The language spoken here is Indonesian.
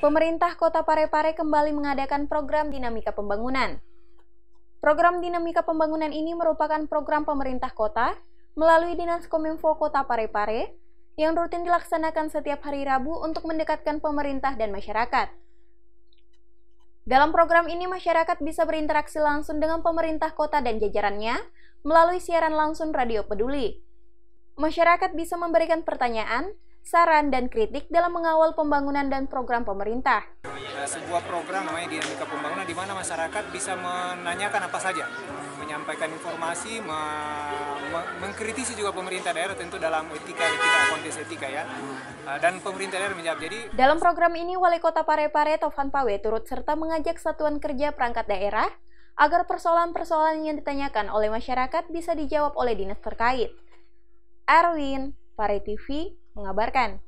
Pemerintah Kota Parepare kembali mengadakan program dinamika pembangunan. Program dinamika pembangunan ini merupakan program pemerintah kota melalui Dinas Kominfo Kota Parepare yang rutin dilaksanakan setiap hari Rabu untuk mendekatkan pemerintah dan masyarakat. Dalam program ini masyarakat bisa berinteraksi langsung dengan pemerintah kota dan jajarannya melalui siaran langsung Radio Peduli. Masyarakat bisa memberikan pertanyaan, saran, dan kritik dalam mengawal pembangunan dan program pemerintah. Iya, sebuah program namanya dinamika pembangunan di mana masyarakat bisa menanyakan apa saja, menyampaikan informasi, me me mengkritisi juga pemerintah daerah tentu dalam etika, etika kontes etika ya, eh, dan pemerintah daerah menjawab. Jadi dalam program ini Wali Kota Parepare Tovan Pawe turut serta mengajak Satuan Kerja Perangkat Daerah agar persoalan-persoalan yang ditanyakan oleh masyarakat bisa dijawab oleh dinas terkait. Erwin, Pare TV, mengabarkan